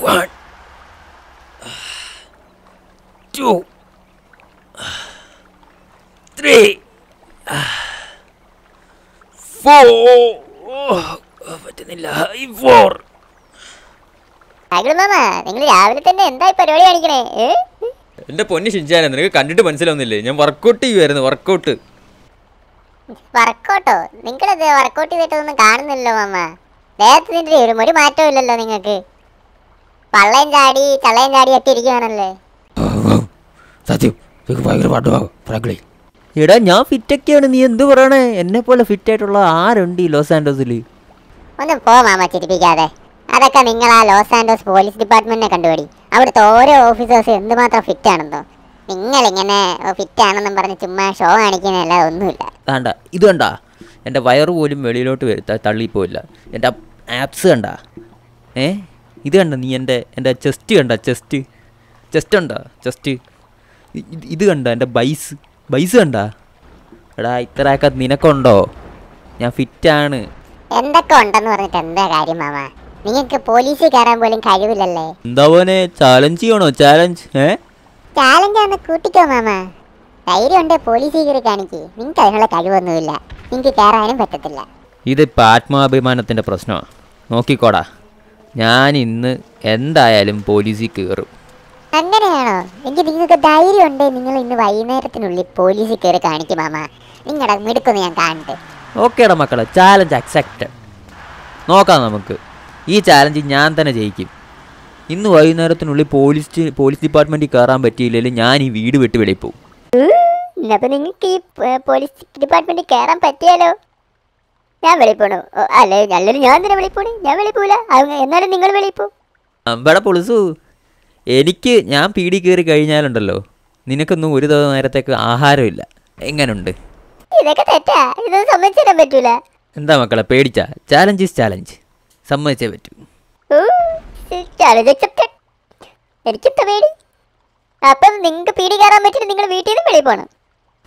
One, two, three, four. Oh, പറ്റുന്നില്ല ഈ four നിങ്ങൾ രാവിലെ തന്നെ എന്താ പരിപാടി കാണിക്കണേ എന്റെ പൊന്നു ഷിഞ്ചാന നിനക്ക് കണ്ടിട്ട് മനസ്സിലാവുന്നില്ലേ ഞാൻ വർക്കൗട്ട് ചെയ്യുമായിരുന്നു വർക്കൗട്ട് വർക്കൗട്ടോ നിങ്ങളത് വർക്കൗട്ട് ചെയ്തിട്ടൊന്നും കാണുന്നില്ലല്ലോ മാമ ദേഹത്തിന് ഒരു മാറ്റവും ഇല്ലല്ലോ നിങ്ങൾക്ക് പള്ളയും ചാടി ചള്ളയും ചാടി എത്തിയിരിക്കുകയാണല്ലേ സത്യം ഭയങ്കര പാട്ടുമാകും എടാ ഞാൻ ഫിറ്റൊക്കെയാണ് നീ എന്ത് പറയണേ എന്നെ പോലെ ഫിറ്റ് ആയിട്ടുള്ള ആരുണ്ട് ഈ ലോസ് ആൻഡോസിൽ ഒന്നും പോ മാമ ചിരിപ്പിക്കാതെ അതൊക്കെ നിങ്ങൾ ആ ലോസ് ആൻഡോസ് പോലീസ് ഡിപ്പാർട്ട്മെന്റിനെ കണ്ടുപിടി അവിടുത്തെ ഓരോ ഓഫീസേഴ്സ് എന്തുമാത്രം ഫിറ്റ് ആണെന്നോ നിങ്ങൾ ഇങ്ങനെ ഫിറ്റ് ആണെന്നും പറഞ്ഞ് ചുമ്മാ ഷോ കാണിക്കുന്നതല്ല ഒന്നുമില്ല വേണ്ട ഇത് കണ്ട എന്റെ വയറ് പോലും വെളിയിലോട്ട് വരുത്താ തള്ളിപ്പോയില്ല എന്റെ ആപ്സ് കണ്ട ഏഹ് ഇത് കണ്ട നീ എൻ്റെ എൻ്റെ ചെസ്റ്റ് കണ്ട ചെസ്റ്റ് ചെസ്റ്റ് കണ്ട ചെസ്റ്റ് ഇത് കണ്ട എൻ്റെ ബൈസ് ബൈസ് കണ്ട എടാ ഇത്രയൊക്കെ നിനക്കുണ്ടോ ഞാൻ ഫിറ്റാണ് എന്തൊക്കെ ഉണ്ടെന്ന് പറഞ്ഞിട്ട് എന്താ കാര്യം മാമ നിങ്ങൾക്ക് പോലീസിൽ കയറാൻ പോലും കഴിവില്ലല്ലേ എന്താ പോനെ ചാലഞ്ച് ചെയ്യണോ ചാലഞ്ച് ഏ ചാലഞ്ച് ആണ് കൂട്ടിക്കോ മാമ ധൈര്യം ഉണ്ട് പോലീസിൽ കയറി കാണിക്ക് നിങ്ങൾക്ക് അതിനുള്ള കഴിവൊന്നുമില്ല നിങ്ങൾക്ക് കയറാനും പറ്റത്തില്ല ഇതിപ്പോൾ ആത്മാഭിമാനത്തിൻ്റെ പ്രശ്നമാണ് നോക്കിക്കോടാ ഞാൻ ഇന്ന് എന്തായാലും പോലീസിൽ കയറും അങ്ങനെയാണോ എനിക്ക് നിങ്ങൾക്ക് ധൈര്യം ഉണ്ട് നിങ്ങൾ ഇന്ന് വൈകുന്നേരത്തിനുള്ളിൽ പോലീസിൽ കയറി കാണിക്കും മാമ നിങ്ങളുടെ മിടുക്കൊന്ന് ഞാൻ കാണട്ടെ ഓക്കേടാ മക്കളെ ചാലഞ്ച് അക്സെപ്റ്റഡ് നോക്കാം നമുക്ക് ഈ ചാലഞ്ച് ഞാൻ തന്നെ ജയിക്കും ഇന്ന് വൈകുന്നേരത്തിനുള്ളിൽ പോലീസ് പോലീസ് ഡിപ്പാർട്ട്മെന്റിൽ കയറാൻ പറ്റിയില്ലെങ്കിൽ ഞാൻ ഈ വീട് വിട്ട് വെളിയിൽ പോകും നിങ്ങൾക്ക് ഈ പോലീസ് ഡിപ്പാർട്ട്മെന്റിൽ കയറാൻ പറ്റിയാലോ ഞാൻ വെളിപ്പോണു അല്ലെ നല്ലൊരു ഞാൻ തന്നെ വെളിപ്പോണി ഞാൻ വെളിപ്പോല എന്നാലും നിങ്ങൾ വെളിപ്പോ അമ്പട പൊളിസു എനിക്ക് ഞാൻ പീടി കയറി കഴിഞ്ഞാലുണ്ടല്ലോ നിനക്കൊന്നും ഒരു ദിവസം നേരത്തേക്ക് ആഹാരമില്ല എങ്ങനുണ്ട് ഇതൊക്കെ തെറ്റാ ഇതൊന്നും സമ്മതിച്ചിടാൻ പറ്റൂല എന്താ മക്കളെ പേടിച്ച ചാലഞ്ച് ഇസ് ചാലഞ്ച് സമ്മതിച്ചേ പറ്റൂ എനിക്കിത്ര പേടി അപ്പം നിങ്ങൾക്ക് പീടി കയറാൻ പറ്റില്ല നിങ്ങൾ വീട്ടിൽ നിന്ന് വെളിയിൽ പോണം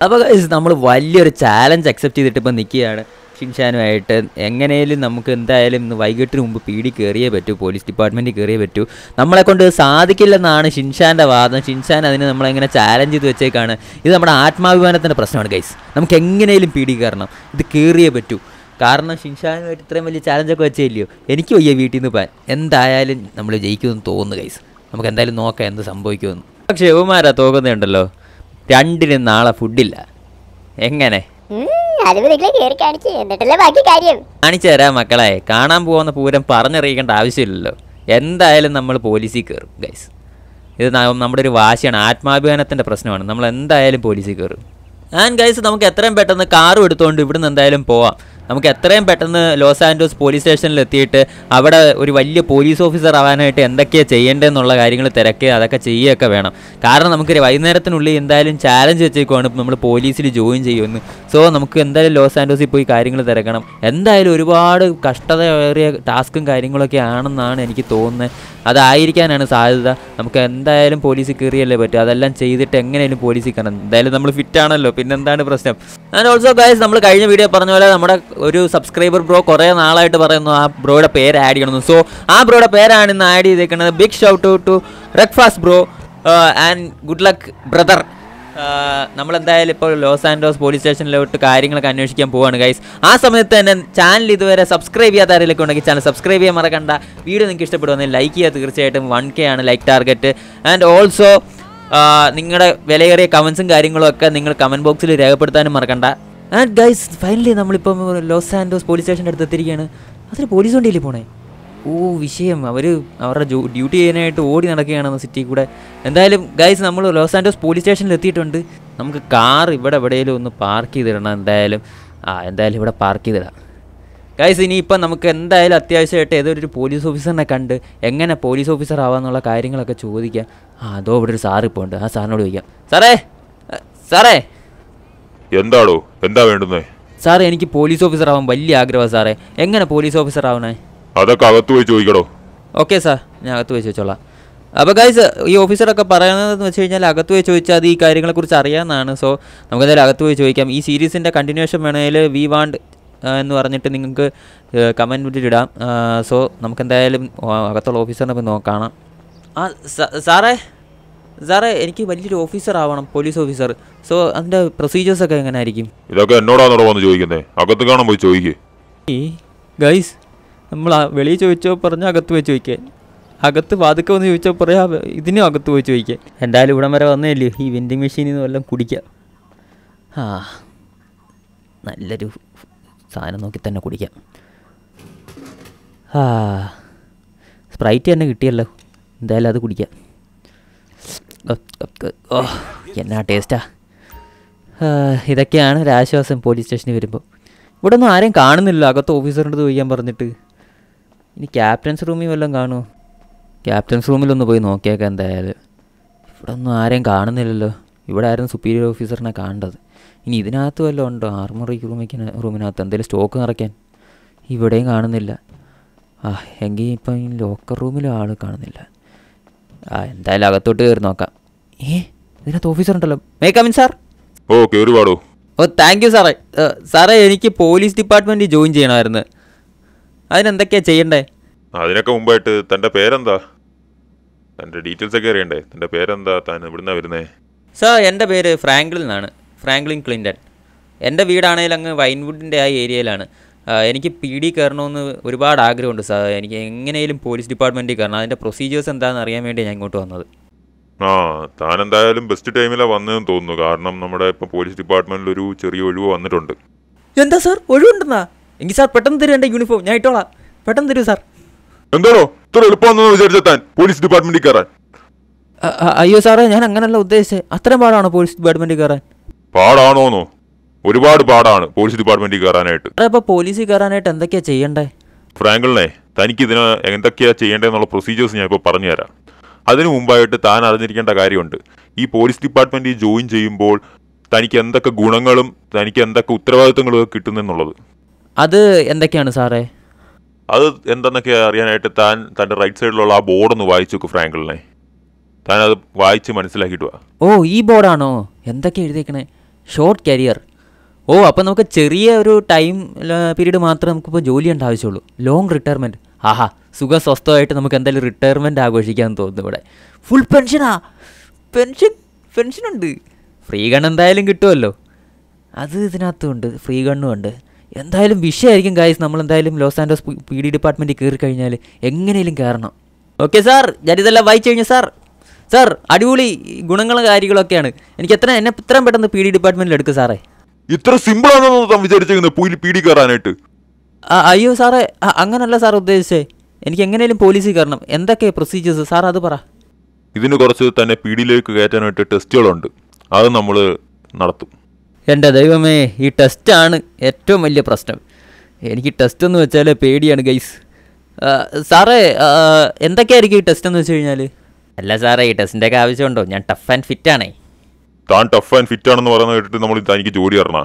അപ്പോൾ നമ്മൾ വലിയൊരു ചാലഞ്ച് അക്സെപ്റ്റ് ചെയ്തിട്ട് ഇപ്പൊ നിൽക്കുകയാണ് ഷിൻഷാനുമായിട്ട് എങ്ങനെയും നമുക്ക് എന്തായാലും ഇന്ന് വൈകിട്ടിന് മുമ്പ് പി ഡി കയറിയേ പറ്റൂ പോലീസ് ഡിപ്പാർട്ട്മെൻറ്റിൽ കയറിയേ പറ്റൂ നമ്മളെ കൊണ്ട് സാധിക്കില്ലെന്നാണ് ഷിൻഷാൻ്റെ വാദം ഷിൻഷാൻ അതിന് നമ്മളെങ്ങനെ ചാലഞ്ച് ചെയ്ത് വെച്ചേക്കാണ് ഇത് നമ്മുടെ ആത്മാഭിമാനത്തിൻ്റെ പ്രശ്നമാണ് ഗൈസ് നമുക്ക് എങ്ങനെയും പി ഡി കയറണം ഇത് കയറിയേ പറ്റൂ കാരണം ഷിൻഷാനുമായിട്ട് ഇത്രയും വലിയ ചാലഞ്ചൊക്കെ വെച്ചില്ലയോ എനിക്ക് വയ്യ വീട്ടിൽ നിന്ന് പോകാൻ എന്തായാലും നമ്മൾ ജയിക്കുമെന്ന് തോന്നുന്നു ഗൈസ് നമുക്ക് എന്തായാലും നോക്കാം എന്ത് സംഭവിക്കുമെന്ന് പക്ഷേ യവമാരാ തോന്നുന്നുണ്ടല്ലോ രണ്ടിനും നാളെ ഫുഡില്ല എങ്ങനെ അത് ബാക്കി കാര്യം കാണിച്ചു തരാം മക്കളെ കാണാൻ പോകുന്ന പൂരം പറഞ്ഞറിയിക്കേണ്ട ആവശ്യമില്ലല്ലോ എന്തായാലും നമ്മൾ പോലീസിൽ കയറും ഗൈസ് ഇത് നമ്മുടെ ഒരു വാശിയാണ് ആത്മാഭിമാനത്തിന്റെ പ്രശ്നമാണ് നമ്മൾ എന്തായാലും പോലീസിൽ കയറും ആൻഡ് ഗൈസ് നമുക്ക് എത്രയും പെട്ടെന്ന് കാറും എടുത്തുകൊണ്ട് ഇവിടുന്ന് എന്തായാലും പോവാം നമുക്ക് എത്രയും പെട്ടെന്ന് ലോസ് ആൻഡോസ് പോലീസ് സ്റ്റേഷനിൽ എത്തിയിട്ട് അവിടെ ഒരു വലിയ പോലീസ് ഓഫീസർ ആവാനായിട്ട് എന്തൊക്കെയാണ് ചെയ്യേണ്ടതെന്നുള്ള കാര്യങ്ങൾ തിരക്കുക അതൊക്കെ ചെയ്യുകയൊക്കെ വേണം കാരണം നമുക്ക് വൈകുന്നേരത്തിനുള്ളിൽ എന്തായാലും ചാലഞ്ച് വെച്ചേക്കുവാണ് നമ്മൾ പോലീസിൽ ജോയിൻ ചെയ്യുമെന്ന് സോ നമുക്ക് എന്തായാലും ലോസ് ആൻഡോസിൽ പോയി കാര്യങ്ങൾ തിരക്കണം എന്തായാലും ഒരുപാട് കഷ്ടതയേറിയ ടാസ്കും കാര്യങ്ങളൊക്കെ ആണെന്നാണ് എനിക്ക് തോന്നുന്നത് അതായിരിക്കാനാണ് സാധ്യത നമുക്ക് എന്തായാലും പോലീസിൽ കയറിയല്ലേ പറ്റും അതെല്ലാം ചെയ്തിട്ട് എങ്ങനെയാലും പോലീസിൽ കയറണം എന്തായാലും നമ്മൾ ഫിറ്റ് ആണല്ലോ പിന്നെന്താണ് പ്രശ്നം ആൻഡ് ഓൾസോ ഗൈസ് നമ്മൾ കഴിഞ്ഞ വീഡിയോ പറഞ്ഞ പോലെ നമ്മുടെ ഒരു സബ്സ്ക്രൈബർ ബ്രോ കുറേ നാളായിട്ട് പറയുന്നു ആ ബ്രോയുടെ പേര് ആഡ് ചെയ്യണമെന്ന് സോ ആ ബ്രോയുടെ പേരാണ് ഇന്ന് ആഡ് ചെയ്തേക്കുന്നത് big shout to breakfast bro and good luck brother നമ്മളെന്തായാലും ഇപ്പോൾ ലോസ് ആൻഡോസ് പോലീസ് സ്റ്റേഷനിലോട്ട് കാര്യങ്ങളൊക്കെ അന്വേഷിക്കാൻ പോവാണ് ഗൈസ് ആ സമയത്ത് തന്നെ ചാനൽ ഇതുവരെ സബ്സ്ക്രൈബ് ചെയ്യാത്ത ആരെങ്കിലും ഉണ്ടെങ്കിൽ ചാനൽ സബ്സ്ക്രൈബ് ചെയ്യാൻ മറക്കണ്ട വീഡിയോ നിങ്ങൾക്ക് ഇഷ്ടപ്പെടുവാണെങ്കിൽ ലൈക്ക് ചെയ്യുക തീർച്ചയായിട്ടും വൺ കെ ആണ് ലൈക്ക് ടാർഗറ്റ് ആൻഡ് ഓൾസോ നിങ്ങളുടെ വിലയേറിയ കമൻസും കാര്യങ്ങളും ഒക്കെ നിങ്ങൾ കമൻറ്റ് ബോക്സിൽ രേഖപ്പെടുത്താനും മറക്കണ്ട ആൻഡ് ഗൈസ് ഫൈനലി നമ്മളിപ്പം ലോസ് ആൻഡോസ് പോലീസ് സ്റ്റേഷൻ്റെ അടുത്ത് എത്തിയിരിക്കുകയാണ് അതൊരു പോലീസ് വണ്ടിയില്ലേ പോണേ ഓ വിഷയം അവർ അവരുടെ ഡ്യൂട്ടി ചെയ്യാനായിട്ട് ഓടി നടക്കുകയാണെന്ന് സിറ്റി കൂടെ എന്തായാലും ഗൈസ് നമ്മൾ ലോസ് ആൻഡോസ് പോലീസ് സ്റ്റേഷനിൽ എത്തിയിട്ടുണ്ട് നമുക്ക് കാർ ഇവിടെ എവിടെയെങ്കിലും ഒന്ന് പാർക്ക് ചെയ്തിടണം എന്തായാലും ആ എന്തായാലും ഇവിടെ പാർക്ക് ചെയ്തിടാം ഗൈസ് ഇനിയിപ്പം നമുക്ക് എന്തായാലും അത്യാവശ്യമായിട്ട് ഏതൊരു പോലീസ് ഓഫീസറിനെ കണ്ട് എങ്ങനെ പോലീസ് ഓഫീസർ ആവാന്നുള്ള കാര്യങ്ങളൊക്കെ ചോദിക്കാം ആ അതോ ഇവിടെ ഒരു സാറിപ്പോൾ ഉണ്ട് ആ സാറിനോട് ചോദിക്കാം സാറേ സാറേ എന്താടോ എന്താ വേണ്ടുന്നേ സാർ എനിക്ക് പോലീസ് ഓഫീസർ ആവാൻ വലിയ ആഗ്രഹമാണ് സാറേ എങ്ങനെ പോലീസ് ഓഫീസർ ആവണേ അതൊക്കെ അകത്ത് പോയി ചോദിക്കടോ ഓക്കെ സാർ ഞാൻ അകത്ത് പോയി ചോദിച്ചോളാം അപ്പോൾ ഗൈസ് ഈ ഓഫീസറൊക്കെ പറയുന്നതെന്ന് വെച്ച് കഴിഞ്ഞാൽ അകത്ത് പോയി ചോദിച്ചാൽ അത് ഈ കുറിച്ച് അറിയാമെന്നാണ് സോ നമുക്ക് എന്തായാലും അകത്ത് പോയി ചോദിക്കാം ഈ സീരീസിന്റെ കണ്ടിന്യൂഷൻ വേണമെങ്കിൽ വി വാണ്ട് എന്ന് പറഞ്ഞിട്ട് നിങ്ങൾക്ക് കമൻറ്റ് ഇടാം സോ നമുക്ക് എന്തായാലും അകത്തുള്ള ഓഫീസറിനെ പോയി നോക്കാം ആ സാറേ സാറേ എനിക്ക് വലിയൊരു ഓഫീസർ ആവണം പോലീസ് ഓഫീസർ സോ അതിന്റെ പ്രൊസീജിയേഴ്സ് ഒക്കെ എങ്ങനെ ആയിരിക്കും ഇതൊക്കെ എന്നോടാണ് വന്ന് ചോദിക്കുന്നത് അകത്ത് കാണാൻ പോയി ചോദിക്കേ ഈ ഗൈസ് നമ്മൾ വെളിയിൽ ചോദിച്ചോ പറഞ്ഞാൽ അകത്ത് പോയി ചോദിക്കാൻ അകത്ത് വാതുക്ക വന്ന് ചോദിച്ചാൽ പറയാ ഇതിനും അകത്ത് പോയി ചോദിക്കാൻ എന്തായാലും ഇവിടം വരെ വന്നേല്ലേ ഈ വെൻഡിങ് മെഷീനിൽ നിന്ന് വല്ലതും കുടിക്കാം ആ നല്ലൊരു സാധനം നോക്കി തന്നെ കുടിക്കാം ആ സ്പ്രൈറ്റ് തന്നെ കിട്ടിയല്ലോ എന്തായാലും അത് കുടിക്കാം ഓ എന്നാ ടേസ്റ്റാ ഇതൊക്കെയാണ് ഒരാശ്വാസം പോലീസ് സ്റ്റേഷനിൽ വരുമ്പോൾ ഇവിടെ ഒന്നും ആരെയും കാണുന്നില്ല അകത്ത് ഓഫീസറിൻ്റെ ചോദിക്കാൻ പറഞ്ഞിട്ട് ഇനി ക്യാപ്റ്റൻസ് റൂമിൽ വല്ലതും കാണുമോ ക്യാപ്റ്റൻസ് റൂമിലൊന്ന് പോയി നോക്കിയേക്കാം എന്തായാലും ഇവിടെ ഒന്നും ആരെയും കാണുന്നില്ലല്ലോ ഇവിടെ ആയിരുന്നു സുപ്പീരിയർ ഓഫീസറിനെ കാണേണ്ടത് ഇനി ഇതിനകത്ത് വല്ലതും ഉണ്ടോ ആർമറി റൂമിക്ക് റൂമിനകത്ത് എന്തെങ്കിലും സ്റ്റോക്ക് നിറയ്ക്കാൻ ഇവിടെയും കാണുന്നില്ല ആ എങ്കിൽ ഇപ്പം ലോക്കർ റൂമിലും ആൾ കാണുന്നില്ല ആ എന്തായാലും അകത്തോട്ട് കയറി നോക്കാം ഏ ഇതിനകത്ത് ഓഫീസർ ഉണ്ടല്ലോ മേ കമിൻ സാർ ഓ കയറി ഓ താങ്ക് യു സാറേ സാറേ എനിക്ക് പോലീസ് ഡിപ്പാർട്ട്മെന്റിൽ ജോയിൻ ചെയ്യണമായിരുന്നു അതിനെന്തൊക്കെയാ ചെയ്യണ്ടേ അതിനൊക്കെ മുമ്പായിട്ട് തൻ്റെ പേരെന്താ തൻ്റെ ഡീറ്റെയിൽസ് ഒക്കെ അറിയണ്ടേ തൻ്റെ പേരെന്താ താൻ ഇവിടുന്ന വരുന്നേ സാർ എൻ്റെ പേര് ഫ്രാങ്ക്ലിൻ എന്നാണ് ഫ്രാങ്ക്ലിൻ ക്ലിൻറ്റൺ എൻ്റെ വീടാണെങ്കിൽ അങ്ങ് വൈൻവുഡിൻ്റെ ആ ഏരിയയിലാണ് എനിക്ക് പി ഡി കയറണമെന്ന് ഒരുപാട് ആഗ്രഹമുണ്ട് സാർ എനിക്ക് എങ്ങനെയും പോലീസ് ഡിപ്പാർട്ട്മെന്റിൽ കയറണം അതിന്റെ പ്രൊസീജിയേഴ്സ് എന്താണെന്ന് അറിയാൻ വേണ്ടി ഞാൻ ഇങ്ങോട്ട് വന്നത് ആ താൻ എന്തായാലും ബെസ്റ്റ് ടൈമിലാണ് വന്നതെന്ന് തോന്നുന്നു കാരണം നമ്മുടെ ഇപ്പം പോലീസ് ഡിപ്പാർട്ട്മെന്റിൽ ഒരു ചെറിയ ഒഴിവ് വന്നിട്ടുണ്ട് എന്താ സാർ ഒഴിവുണ്ടെന്നാ എങ്കിൽ സാർ പെട്ടെന്ന് തരും യൂണിഫോം ഞാൻ ഇട്ടോളാം പെട്ടെന്ന് തരൂ സാർ എന്താണോ ഇത്ര എളുപ്പമാണെന്ന് വിചാരിച്ച താൻ പോലീസ് ഡിപ്പാർട്ട്മെന്റിൽ കയറാൻ അയ്യോ സാറേ ഞാൻ അങ്ങനല്ല ഉദ്ദേശിച്ചത് അത്രയും പാടാണോ പോലീസ് ഡിപ്പാർട്ട്മെന്റിൽ കയറാൻ പാടാണോന്നോ ഒരുപാട് പാടാണ് പോലീസ് ഡിപ്പാർട്ട്മെന്റിൽ കയറാനായിട്ട് അപ്പൊ പോലീസിൽ കയറാനായിട്ട് എന്തൊക്കെയാ ചെയ്യണ്ടേ ഫ്രാങ്കിളിനെ തനിക്ക് ഇതിന് എന്തൊക്കെയാ ചെയ്യേണ്ടതെന്നുള്ള പ്രൊസീജിയേഴ്സ് ഞാൻ ഇപ്പോൾ പറഞ്ഞുതരാം അതിനു മുമ്പായിട്ട് താൻ അറിഞ്ഞിരിക്കേണ്ട കാര്യമുണ്ട് ഈ പോലീസ് ഡിപ്പാർട്ട്മെന്റിൽ ജോയിൻ ചെയ്യുമ്പോൾ തനിക്ക് എന്തൊക്കെ ഗുണങ്ങളും തനിക്ക് എന്തൊക്കെ ഉത്തരവാദിത്തങ്ങളും കിട്ടുന്നെന്നുള്ളത് അത് എന്തൊക്കെയാണ് സാറേ അത് എന്തെന്നൊക്കെ അറിയാനായിട്ട് താൻ തന്റെ റൈറ്റ് സൈഡിലുള്ള ആ ബോർഡ് ഒന്ന് വായിച്ചു നോക്കൂ ഫ്രാങ്കിളിനെ താൻ അത് വായിച്ച് മനസ്സിലാക്കിയിട്ടുവാ ഓ ഈ ബോർഡാണോ എന്തൊക്കെ എഴുതിയേക്കണേ ഷോർട്ട് കരിയർ ഓ അപ്പം നമുക്ക് ചെറിയ ഒരു ടൈം പീരീഡ് മാത്രമേ നമുക്കിപ്പോൾ ജോലി ചെയ്യേണ്ട ആവശ്യമുള്ളൂ ലോങ് റിട്ടയർമെൻറ്റ് ആഹാ സുഖസ്വസ്ഥമായിട്ട് നമുക്ക് എന്തായാലും റിട്ടയർമെൻറ്റ് ആഘോഷിക്കാൻ തോന്നുന്നു ഇവിടെ ഫുൾ പെൻഷനാ പെൻഷൻ പെൻഷനുണ്ട് ഫ്രീ ഗൺ എന്തായാലും കിട്ടുമല്ലോ അത് ഉണ്ട് ഫ്രീ ഗണ്ണും ഉണ്ട് എന്തായാലും വിഷയമായിരിക്കും ഗായ്സ് നമ്മൾ എന്തായാലും ലോസ് ആൻഡോസ് പി ഡി ഡിപ്പാർട്ട്മെൻറ്റിൽ കയറി കഴിഞ്ഞാൽ എങ്ങനെയും കയറണം ഓക്കെ സാർ ഞാനിതെല്ലാം വായിച്ചു കഴിഞ്ഞു സാർ സാർ അടിപൊളി ഗുണങ്ങളും കാര്യങ്ങളൊക്കെയാണ് എനിക്ക് എത്ര എന്നെ ഇത്രയും പെട്ടെന്ന് പി ഡി ഡിപ്പാർട്ട്മെൻറ്റിൽ എടുക്കും സാറേ ഇത്ര സിമ്പിൾ ആണെന്ന് താൻ വിചാരിച്ചിരിക്കുന്നത് പുലി പീടി കയറാനായിട്ട് അയ്യോ സാറേ അങ്ങനല്ല സാർ ഉദ്ദേശിച്ചേ എനിക്ക് എങ്ങനെയും പോലീസിൽ കയറണം എന്തൊക്കെ പ്രൊസീജിയേഴ്സ് സാർ അത് പറ ഇതിന് കുറച്ച് തന്നെ പീടിയിലേക്ക് കയറ്റാനായിട്ട് ടെസ്റ്റുകളുണ്ട് അത് നമ്മൾ നടത്തും എൻ്റെ ദൈവമേ ഈ ടെസ്റ്റാണ് ഏറ്റവും വലിയ പ്രശ്നം എനിക്ക് ടെസ്റ്റ് എന്ന് വെച്ചാൽ പേടിയാണ് ഗൈസ് സാറേ എന്തൊക്കെയായിരിക്കും ഈ ടെസ്റ്റ് എന്ന് വെച്ച് കഴിഞ്ഞാൽ അല്ല സാറേ ഈ ടെസ്റ്റിൻ്റെയൊക്കെ ആവശ്യമുണ്ടോ ഞാൻ ടഫ് ആൻഡ് ഫിറ്റാണേ താൻ ടഫ് ആൻഡ് ഫിറ്റ് ആണെന്ന് പറയുന്നത് കേട്ടിട്ട് നമ്മൾ തനിക്ക് ജോലി തരണ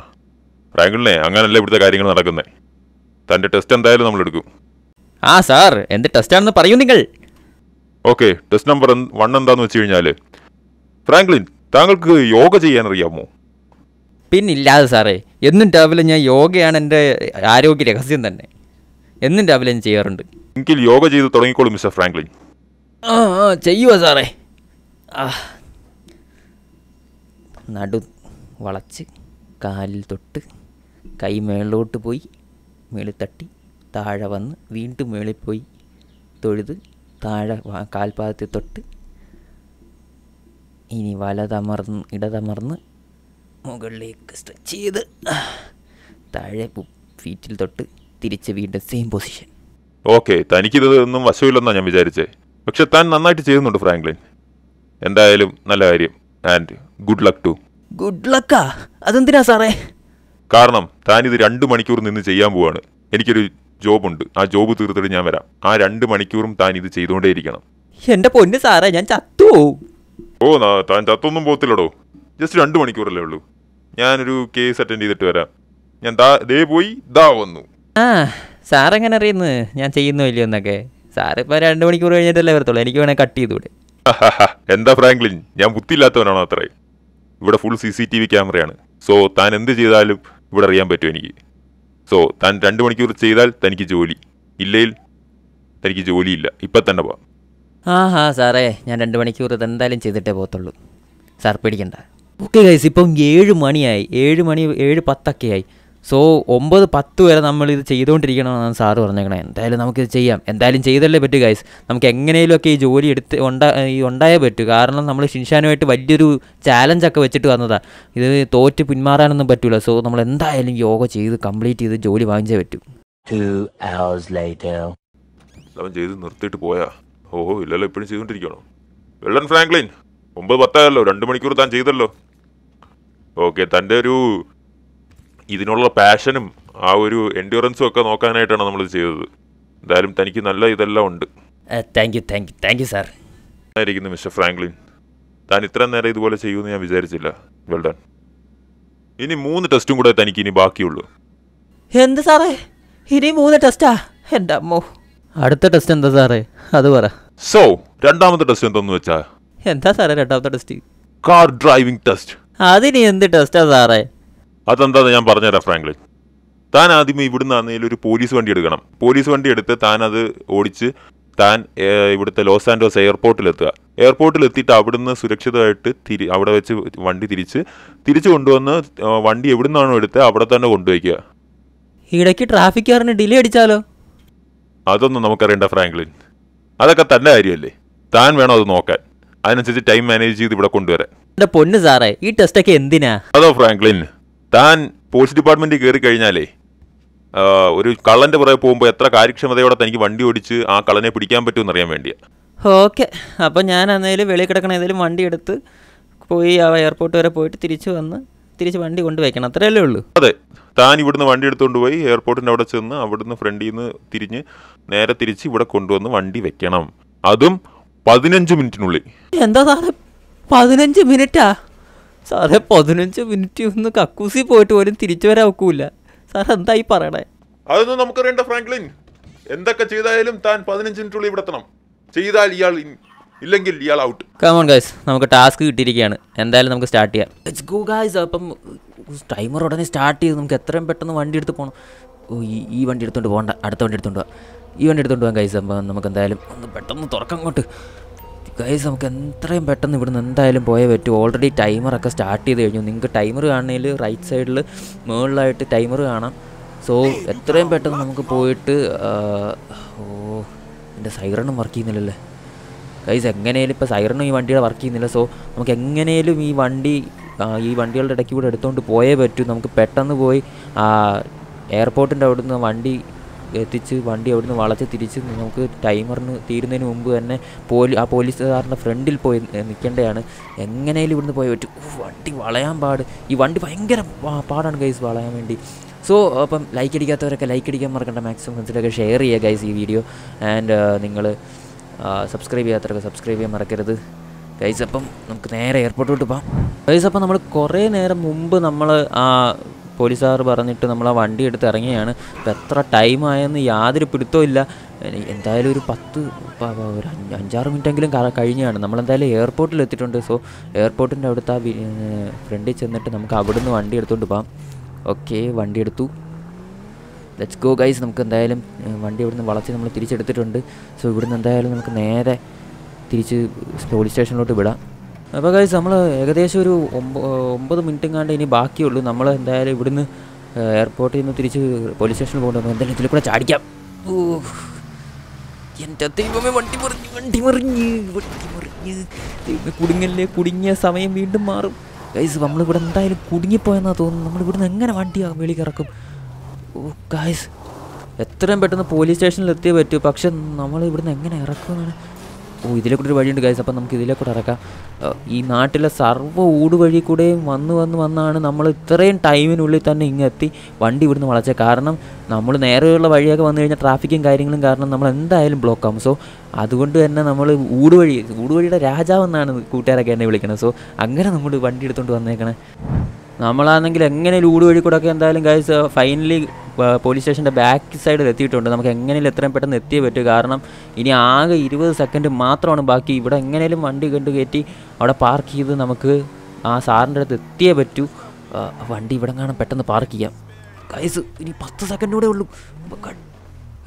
റാങ്കിളിനെ അങ്ങനല്ല ഇവിടുത്തെ കാര്യങ്ങൾ നടക്കുന്നത് തൻ്റെ ടെസ്റ്റ് എന്തായാലും നമ്മൾ എടുക്കും ആ സാർ എന്ത് ടെസ്റ്റ് ആണെന്ന് പറയൂ നിങ്ങൾ ഓക്കെ ടെസ്റ്റ് നമ്പർ വൺ എന്താന്ന് വെച്ച് കഴിഞ്ഞാല് ഫ്രാങ്ക്ലിൻ താങ്കൾക്ക് യോഗ ചെയ്യാൻ അറിയാമോ പിന്നില്ലാതെ സാറേ എന്നും രാവിലെ ഞാൻ യോഗയാണ് എൻ്റെ ആരോഗ്യ രഹസ്യം തന്നെ എന്നും രാവിലെ ഞാൻ ചെയ്യാറുണ്ട് എങ്കിൽ യോഗ ചെയ്ത് തുടങ്ങിക്കോളൂ മിസ്റ്റർ ഫ്രാങ്ക്ലിൻ ആ ചെയ്യുക സാറേ ആ നടു വളച്ച് കാലിൽ തൊട്ട് കൈ മേളിലോട്ട് പോയി മേളിൽ തട്ടി താഴെ വന്ന് വീണ്ടും മേളിൽ പോയി തൊഴുത് താഴെ കാൽപാദത്തിൽ തൊട്ട് ഇനി വലതമർന്ന് ഇടതമർന്ന് മുകളിലേക്ക് സ്ട്രെച്ച് ചെയ്ത് താഴെ ഫീറ്റിൽ തൊട്ട് തിരിച്ച് വീണ്ടും സെയിം പൊസിഷൻ ഓക്കെ തനിക്കിത് ഒന്നും വശമില്ലെന്നാണ് ഞാൻ വിചാരിച്ചേ പക്ഷെ താൻ നന്നായിട്ട് ചെയ്യുന്നുണ്ട് ഫ്രാങ്ക്ലിൻ എന്തായാലും നല്ല കാര്യം and good luck to good ലക്കാ അതെന്തിനാ സാറേ കാരണം താൻ ഇത് രണ്ട് മണിക്കൂർ നിന്ന് ചെയ്യാൻ പോവാണ് എനിക്കൊരു ജോബ് ഉണ്ട് ആ ജോബ് തീർത്തിട്ട് ഞാൻ വരാം ആ രണ്ട് മണിക്കൂറും താൻ ഇത് ചെയ്തുകൊണ്ടേയിരിക്കണം എന്റെ പൊന്ന് സാറേ ഞാൻ ചത്തു ഓ നാ- താൻ ചത്തൊന്നും പോകത്തില്ലടോ ജസ്റ്റ് രണ്ട് മണിക്കൂറല്ലേ ഉള്ളൂ ഞാനൊരു കേസ് അറ്റൻഡ് ചെയ്തിട്ട് വരാം ഞാൻ ദാ ദേ പോയി ദാ വന്നു ആ സാറെങ്ങനെ അറിയുന്നു ഞാൻ ചെയ്യുന്നു ഇല്ലയോ എന്നൊക്കെ സാറിപ്പോൾ രണ്ട് മണിക്കൂർ കഴിഞ്ഞിട്ടല്ലേ വരത്തുള്ളൂ എനിക്ക് വേണേൽ കട്ട് ചെയ്തൂടെ എന്താ ഫ്രാങ്ക്ലിൻ ഞാൻ ബുദ്ധിയില്ലാത്തവനാണോ അത്ര ഇവിടെ full C C T V ക്യാമറയാണ് സോ താൻ എന്ത് ചെയ്താലും ഇവിടെ അറിയാൻ പറ്റും എനിക്ക് സോ താൻ രണ്ട് മണിക്കൂർ ചെയ്താൽ തനിക്ക് ജോലി ഇല്ലെങ്കിൽ തനിക്ക് ജോലിയില്ല ഇപ്പം തന്നെ പോവാം ആ ഹാ സാറേ ഞാൻ രണ്ട് മണിക്കൂർ എന്തായാലും ചെയ്തിട്ടേ പോകത്തുള്ളൂ സാർ പേടിക്കണ്ട ഓക്കെ ഗൈസ് ഇപ്പം ഏഴ് മണിയായി ഏഴ് മണി ഏഴ് പത്തൊക്കെയായി സോ ഒമ്പത് പത്ത് വരെ നമ്മൾ ഇത് ചെയ്തുകൊണ്ടിരിക്കണമെന്നാണ് സാറ് പറഞ്ഞേക്കണേ എന്തായാലും നമുക്കിത് ചെയ്യാം എന്തായാലും ചെയ്തല്ലേ പറ്റൂ ഗൈസ് നമുക്ക് എങ്ങനെയൊക്കെ ഈ ജോലി എടുത്ത് ഉണ്ടാ ഈ ഉണ്ടായേ പറ്റൂ കാരണം നമ്മൾ ഷിൻഷാനുമായിട്ട് വലിയൊരു ചാലഞ്ചൊക്കെ വെച്ചിട്ട് വന്നതാണ് ഇത് തോറ്റ് പിന്മാറാനൊന്നും പറ്റില്ല സോ നമ്മൾ എന്തായാലും യോഗ ചെയ്ത് കംപ്ലീറ്റ് ചെയ്ത് ജോലി വാങ്ങിച്ചേ പറ്റൂ അവൻ ചെയ്ത് നിർത്തിയിട്ട് പോയാ ഓഹോ ഇല്ലല്ലോ ഇപ്പോഴും ചെയ്തുകൊണ്ടിരിക്കണോ വെള്ളൻ ഫ്രാങ്ക്ലിൻ ഒമ്പത് പത്തായല്ലോ രണ്ട് മണിക്കൂർ താൻ ചെയ്തല്ലോ ഓക്കെ തൻ്റെ ഒരു ഇതിനുള്ള പാഷനും ആ ഒരു എൻഡ്യൂറൻസും ഒക്കെ നോക്കാനായിട്ടാണ് നമ്മൾ ചെയ്തത് എന്തായാലും തനിക്ക് നല്ല ഇതെല്ലാം ഉണ്ട് thank you thank you thank you sir ആയിരിക്കുന്നു മിസ്റ്റർ ഫ്രാങ്ക്ലിൻ താൻ ഇത്രയും നേരം ഇതുപോലെ ചെയ്യുമെന്ന് ഞാൻ വിചാരിച്ചില്ല വെൽ ഡൺ ഇനി മൂന്ന് ടെസ്റ്റും കൂടെ തനിക്ക് ഇനി ബാക്കിയുള്ളൂ എന്ത് സാറേ ഇനി മൂന്ന് ടെസ്റ്റാ എൻ്റെ അമ്മോ അടുത്ത ടെസ്റ്റ് എന്താ സാറേ അത് പറ സോ രണ്ടാമത്തെ ടെസ്റ്റ് എന്തെന്ന് വെച്ചാ എന്താ സാറേ രണ്ടാമത്തെ ടെസ്റ്റ് കാർ ഡ്രൈവിംഗ് ടെസ്റ്റ് അതിന് എന്ത് ടെസ്റ്റാ സാറേ അതെന്താ ഞാൻ പറഞ്ഞുതരാം ഫ്രാങ്ക്ലിൻ താൻ ആദ്യം ഇവിടുന്ന് ആണെങ്കിലും ഒരു പോലീസ് വണ്ടി എടുക്കണം പോലീസ് വണ്ടി എടുത്ത് താൻ അത് ഓടിച്ച് താൻ ഇവിടുത്തെ ലോസ് ആൻഡോസ് എയർപോർട്ടിലെത്തുക എയർപോർട്ടിൽ എത്തിയിട്ട് അവിടുന്ന് സുരക്ഷിതമായിട്ട് തിരി അവിടെ വെച്ച് വണ്ടി തിരിച്ച് തിരിച്ചു കൊണ്ടുവന്ന് വണ്ടി എവിടുന്നാണോ എടുത്ത് അവിടെ തന്നെ കൊണ്ടുവയ്ക്കുക ഇടയ്ക്ക് ട്രാഫിക്കാരന് ഡിലേ അടിച്ചാലോ അതൊന്നും നമുക്കറിയണ്ട ഫ്രാങ്ക്ലിൻ അതൊക്കെ തന്റെ കാര്യമല്ലേ താൻ വേണം അത് നോക്കാൻ അതിനനുസരിച്ച് ടൈം മാനേജ് ചെയ്ത് ഇവിടെ കൊണ്ടുവരാൻ എന്റെ പൊന്ന് സാറേ ഈ ഒക്കെ എന്തിനാ അതോ ഫ്രാങ്ക്ലിൻ താൻ പോലീസ് ഡിപ്പാർട്ട്മെന്റിൽ കയറി കഴിഞ്ഞാലേ ഒരു കള്ളൻ്റെ പുറകെ പോകുമ്പോൾ എത്ര കാര്യക്ഷമതയോടെ തനിക്ക് വണ്ടി ഓടിച്ച് ആ കള്ളനെ പിടിക്കാൻ പറ്റുമെന്ന് അറിയാൻ വേണ്ടിയാണ് ഓക്കെ അപ്പോൾ ഞാൻ അന്നേലും വെളിയിൽ കിടക്കണ ഏതെങ്കിലും വണ്ടി എടുത്ത് പോയി ആ എയർപോർട്ട് വരെ പോയിട്ട് തിരിച്ചു വന്ന് തിരിച്ച് വണ്ടി കൊണ്ടുവയ്ക്കണം അത്രയല്ലേ ഉള്ളൂ അതെ താൻ ഇവിടുന്ന് വണ്ടി എടുത്തുകൊണ്ട് പോയി എയർപോർട്ടിൻ്റെ അവിടെ ചെന്ന് അവിടുന്ന് ഫ്രണ്ടിൽ നിന്ന് തിരിഞ്ഞ് നേരെ തിരിച്ച് ഇവിടെ കൊണ്ടുവന്ന് വണ്ടി വെക്കണം അതും പതിനഞ്ച് മിനിറ്റിനുള്ളിൽ എന്താ സാറേ പതിനഞ്ച് മിനിറ്റാ സാറേ പതിനഞ്ച് മിനിറ്റ് ഒന്ന് കക്കൂസി പോയിട്ട് പോലും തിരിച്ചു വരാൻ ഒക്കൂല സാർ എന്തായി പറയണേ അതൊന്നും നമുക്കറിയണ്ട ഫ്രാങ്ക്ലിൻ എന്തൊക്കെ ചെയ്തായാലും താൻ പതിനഞ്ച് മിനിറ്റുള്ളിൽ ഇവിടെ ചെയ്താൽ ഇയാൾ ഇല്ലെങ്കിൽ ഇയാൾ ഔട്ട് കമോൺ ഗൈസ് നമുക്ക് ടാസ്ക് കിട്ടിയിരിക്കുകയാണ് എന്തായാലും നമുക്ക് സ്റ്റാർട്ട് ചെയ്യാം ഇറ്റ്സ് ഗോ ഗൈസ് അപ്പം ടൈമർ ഉടനെ സ്റ്റാർട്ട് ചെയ്ത് നമുക്ക് എത്രയും പെട്ടെന്ന് വണ്ടി എടുത്ത് പോകണം ഓ ഈ ഈ വണ്ടി എടുത്തുകൊണ്ട് പോകണ്ട അടുത്ത വണ്ടി എടുത്തുകൊണ്ട് പോകാം ഈ വണ്ടി എടുത്തുകൊണ്ട് പോകാം ഗൈസ് അപ്പം നമുക്ക് എന്തായാലും ഒന്ന് പെട്ടെന്ന് തുറക്കം അങ്ങോട്ട് ഗൈസ് നമുക്ക് എത്രയും പെട്ടെന്ന് ഇവിടുന്ന് എന്തായാലും പോയേ പറ്റൂ ഓൾറെഡി ടൈമറൊക്കെ സ്റ്റാർട്ട് ചെയ്ത് കഴിഞ്ഞു നിങ്ങൾക്ക് ടൈമർ കാണണമെങ്കിൽ റൈറ്റ് സൈഡിൽ മുകളിലായിട്ട് ടൈമർ കാണാം സോ എത്രയും പെട്ടെന്ന് നമുക്ക് പോയിട്ട് ഓ എൻ്റെ സൈറണും വർക്ക് ചെയ്യുന്നില്ലല്ലേ ഗൈസ് എങ്ങനെയാലും ഇപ്പോൾ സൈറണും ഈ വണ്ടിയുടെ വർക്ക് ചെയ്യുന്നില്ല സോ നമുക്ക് എങ്ങനെയാലും ഈ വണ്ടി ഈ വണ്ടികളുടെ ഇടയ്ക്ക് കൂടെ എടുത്തുകൊണ്ട് പോയേ പറ്റൂ നമുക്ക് പെട്ടെന്ന് പോയി എയർപോർട്ടിൻ്റെ അവിടുന്ന് വണ്ടി എത്തിച്ച് വണ്ടി അവിടുന്ന് വളച്ച് തിരിച്ച് നമുക്ക് ടൈമറിന് തീരുന്നതിന് മുമ്പ് തന്നെ പോലീ ആ പോലീസുകാരൻ്റെ ഫ്രണ്ടിൽ പോയി നിൽക്കേണ്ടതാണ് എങ്ങനെയും ഇവിടുന്ന് പോയി പറ്റും വണ്ടി വളയാൻ പാട് ഈ വണ്ടി ഭയങ്കര പാടാണ് ഗൈസ് വളയാൻ വേണ്ടി സോ അപ്പം ലൈക്ക് അടിക്കാത്തവരൊക്കെ ലൈക്ക് അടിക്കാൻ മറക്കണ്ട മാക്സിമം ഫ്രണ്ട്സിലൊക്കെ ഷെയർ ചെയ്യുക ഗൈസ് ഈ വീഡിയോ ആൻഡ് uh, നിങ്ങൾ സബ്സ്ക്രൈബ് ചെയ്യാത്തവരൊക്കെ സബ്സ്ക്രൈബ് ചെയ്യാൻ മറക്കരുത് ഗൈസ് അപ്പം നമുക്ക് നേരെ എയർപോർട്ടിലോട്ട് പോകാം ഗൈസ് അപ്പം നമ്മൾ കുറേ നേരം മുമ്പ് നമ്മൾ പോലീസുകാർ പറഞ്ഞിട്ട് നമ്മൾ ആ വണ്ടി എടുത്ത് ഇറങ്ങിയാണ് ഇപ്പം എത്ര ടൈമായെന്ന് യാതൊരു പിടുത്തവും ഇല്ല എന്തായാലും ഒരു പത്ത് ഒരു അഞ്ചാറ് മിനിറ്റെങ്കിലും കഴിഞ്ഞാണ് നമ്മളെന്തായാലും എയർപോർട്ടിൽ എത്തിയിട്ടുണ്ട് സോ എയർപോർട്ടിൻ്റെ അവിടുത്തെ ആ ഫ്രണ്ടിൽ ചെന്നിട്ട് നമുക്ക് അവിടുന്ന് വണ്ടി എടുത്തുകൊണ്ട് പോകാം ഓക്കെ വണ്ടി എടുത്തു ലെറ്റ്സ് ഗോ ഗൈസ് നമുക്ക് എന്തായാലും വണ്ടി ഇവിടുന്ന് വളച്ച് നമ്മൾ തിരിച്ചെടുത്തിട്ടുണ്ട് സോ ഇവിടുന്ന് എന്തായാലും നമുക്ക് നേരെ തിരിച്ച് പോലീസ് സ്റ്റേഷനിലോട്ട് വിടാം അപ്പോൾ കഴിച്ച് നമ്മൾ ഏകദേശം ഒരു ഒമ്പത് മിനിറ്റും കണ്ട് ഇനി ബാക്കിയുള്ളൂ നമ്മൾ എന്തായാലും ഇവിടുന്ന് എയർപോർട്ടിൽ നിന്ന് തിരിച്ച് പോലീസ് സ്റ്റേഷനിൽ പോകേണ്ടി എന്തായാലും ഇതിൽ കൂടെ ചാടിക്കാം എൻ്റെ ദൈവമേ വണ്ടി മറിഞ്ഞ് വണ്ടി മറിഞ്ഞ് വണ്ടി മറിഞ്ഞ് ദൈവമേ കുടുങ്ങല്ലേ കുടുങ്ങിയ സമയം വീണ്ടും മാറും ഗൈസ് നമ്മളിവിടെ എന്തായാലും കുടുങ്ങിപ്പോയെന്നാണ് നമ്മൾ ഇവിടുന്ന് എങ്ങനെ വണ്ടി വെളി കിറക്കും ഓ ഗൈസ് എത്രയും പെട്ടെന്ന് പോലീസ് സ്റ്റേഷനിൽ എത്തിയേ പറ്റൂ പക്ഷെ നമ്മൾ ഇവിടുന്ന് എങ്ങനെ ഇറക്കുമെന്നാണ് ഓ ഇതിലെ കൂടെ ഒരു വഴിയുണ്ട് ഗൈസ് അപ്പം നമുക്ക് ഇതിലെ കൂടെ ഇറക്കാം ഈ നാട്ടിലെ സർവ്വ ഊട് വഴി കൂടെയും വന്ന് വന്ന് വന്നാണ് നമ്മൾ ഇത്രയും ടൈമിനുള്ളിൽ തന്നെ ഇങ്ങെത്തി വണ്ടി ഇവിടുന്ന് വളച്ചത് കാരണം നമ്മൾ നേരെയുള്ള വഴിയൊക്കെ വന്നു കഴിഞ്ഞാൽ ട്രാഫിക്കും കാര്യങ്ങളും കാരണം നമ്മൾ എന്തായാലും ബ്ലോക്ക് ആകും സോ അതുകൊണ്ട് തന്നെ നമ്മൾ ഊടുവഴി ഊടുവഴിയുടെ രാജാവെന്നാണ് കൂട്ടുകാരൊക്കെ എന്നെ വിളിക്കണത് സോ അങ്ങനെ നമ്മൾ വണ്ടി എടുത്തുകൊണ്ട് വന്നേക്കണേ നമ്മളാണെങ്കിൽ എങ്ങനെ ഊട് വഴി കൂടെ ഒക്കെ എന്തായാലും ഗൈസ് ഫൈനലി പോലീസ് സ്റ്റേഷൻ്റെ ബാക്ക് സൈഡിൽ എത്തിയിട്ടുണ്ട് നമുക്ക് എങ്ങനെയും എത്രയും പെട്ടെന്ന് എത്തിയേ പറ്റൂ കാരണം ഇനി ആകെ ഇരുപത് സെക്കൻഡ് മാത്രമാണ് ബാക്കി ഇവിടെ എങ്ങനെയും വണ്ടി കണ്ടു കയറ്റി അവിടെ പാർക്ക് ചെയ്ത് നമുക്ക് ആ സാറിൻ്റെ അടുത്ത് എത്തിയേ പറ്റൂ വണ്ടി ഇവിടെ കാണാൻ പെട്ടെന്ന് പാർക്ക് ചെയ്യാം കൈസ് ഇനി പത്ത് സെക്കൻഡൂടെ ഉള്ളൂ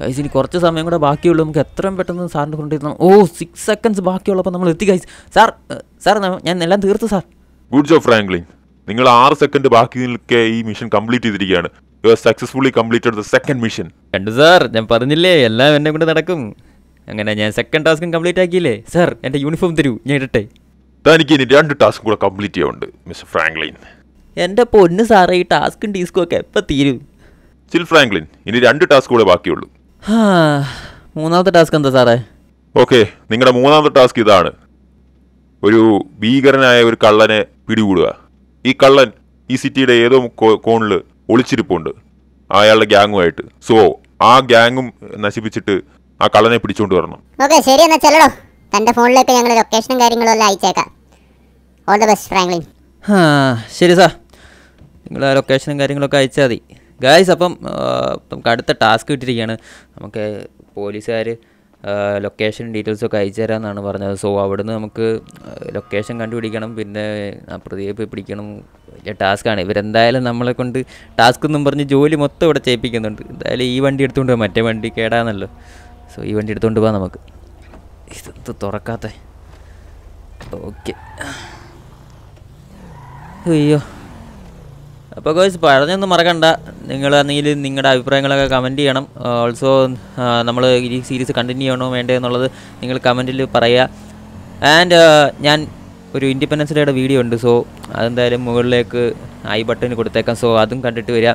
കൈസ് ഇനി കുറച്ച് സമയം കൂടെ ബാക്കിയുള്ളൂ നമുക്ക് എത്രയും പെട്ടെന്ന് സാറിൻ്റെ കൊണ്ടിരുന്നു ഓ സിക്സ് സെക്കൻഡ്സ് ബാക്കിയുള്ളപ്പോൾ നമ്മൾ എത്തി കൈസ് സാർ സാർ ഞാൻ എല്ലാം തീർത്തു സാർ ഗുഡ് ജോബ് ഫ്രാങ്ക്ലിൻ നിങ്ങൾ ആറ് സെക്കൻഡ് ബാക്കി നിൽക്കെ ഈ മിഷൻ കംപ്ലീറ്റ് ചെയ്തിരിക്കുകയാണ് successfully completed the second mission കണ്ടു സാർ ഞാൻ പറഞ്ഞില്ലേ എല്ലാം എന്നെ കൊണ്ട് നടക്കും അങ്ങനെ ഞാൻ സെക്കൻഡ് ടാസ്കും കംപ്ലീറ്റ് ആക്കിയില്ലേ സാർ എന്റെ യൂണിഫോം തരൂ ഞാൻ ഇടട്ടെ തനിക്ക് ഇനി രണ്ട് ടാസ്ക് കൂടെ കംപ്ലീറ്റ് ചെയ്യുന്നുണ്ട് മിസ്റ്റർ ഫ്രാങ്ക്ലിൻ എന്റെ പൊന്ന് സാറേ ഈ ടാസ്കും ടീസ്കും ഒക്കെ എപ്പോൾ തീരും സിൽ ഫ്രാങ്ക്ലിൻ ഇനി രണ്ട് ടാസ്ക് കൂടെ ബാക്കിയുള്ളൂ മൂന്നാമത്തെ ടാസ്ക് എന്താ സാറേ ഓക്കെ നിങ്ങളുടെ മൂന്നാമത്തെ ടാസ്ക് ഇതാണ് ഒരു ഭീകരനായ ഒരു കള്ളനെ പിടികൂടുക ഈ കള്ളൻ ഈ സിറ്റിയുടെ ഏതോ കോണിൽ ഒളിച്ചിരിപ്പുണ്ട് അയാളുടെ ഗ്യാങ്ങുമായിട്ട് സോ ആ ഗ്യാങ്ങും നശിപ്പിച്ചിട്ട് ആ കള്ളനെ പിടിച്ചോണ്ട് വരണം ഓക്കെ ശരി എന്നാ ചെല്ലടോ തന്റെ ഫോണിലേക്ക് ഞങ്ങൾ ലൊക്കേഷനും കാര്യങ്ങളും എല്ലാം അയച്ചേക്കാം ഓൾ ദ ബെസ്റ്റ് ഫ്രാങ്ക്ലിൻ ശരി സാർ നിങ്ങൾ ആ ലൊക്കേഷനും കാര്യങ്ങളൊക്കെ അയച്ചാൽ മതി ഗായ്സ് അപ്പം നമുക്ക് അടുത്ത ടാസ്ക് കിട്ടിയിരിക്കുകയാണ് നമുക്ക് പോലീസുകാർ ലൊക്കേഷൻ ഡീറ്റെയിൽസൊക്കെ അയച്ചു തരാമെന്നാണ് പറഞ്ഞത് സോ അവിടുന്ന് നമുക്ക് ലൊക്കേഷൻ കണ്ടുപിടിക്കണം പിന്നെ ആ പ്രതിയെ പോയി പിടിക്കണം വലിയ ടാസ്ക്കാണ് ഇവരെന്തായാലും നമ്മളെ കൊണ്ട് ടാസ്ക് എന്നും പറഞ്ഞ് ജോലി മൊത്തം ഇവിടെ ചെയ്യിപ്പിക്കുന്നുണ്ട് എന്തായാലും ഈ വണ്ടി എടുത്തുകൊണ്ട് പോകാം മറ്റേ വണ്ടി കേടാന്നല്ലോ സോ ഈ വണ്ടി എടുത്തുകൊണ്ട് പോകാം നമുക്ക് ഇത് തുറക്കാത്ത ഓക്കെ അയ്യോ അപ്പോൾ ഗോയ്സ് പറഞ്ഞൊന്നും മറക്കണ്ട നിങ്ങളാണെങ്കിൽ നിങ്ങളുടെ അഭിപ്രായങ്ങളൊക്കെ കമൻറ്റ് ചെയ്യണം ഓൾസോ നമ്മൾ ഈ സീരീസ് കണ്ടിന്യൂ ചെയ്യണോ വേണ്ടേ എന്നുള്ളത് നിങ്ങൾ കമൻറ്റിൽ പറയുക ആൻഡ് ഞാൻ ഒരു ഇൻഡിപെൻഡൻസ് ഡേയുടെ വീഡിയോ ഉണ്ട് സോ അതെന്തായാലും മുകളിലേക്ക് ഐ ബട്ടൺ കൊടുത്തേക്കാം സോ അതും കണ്ടിട്ട് വരിക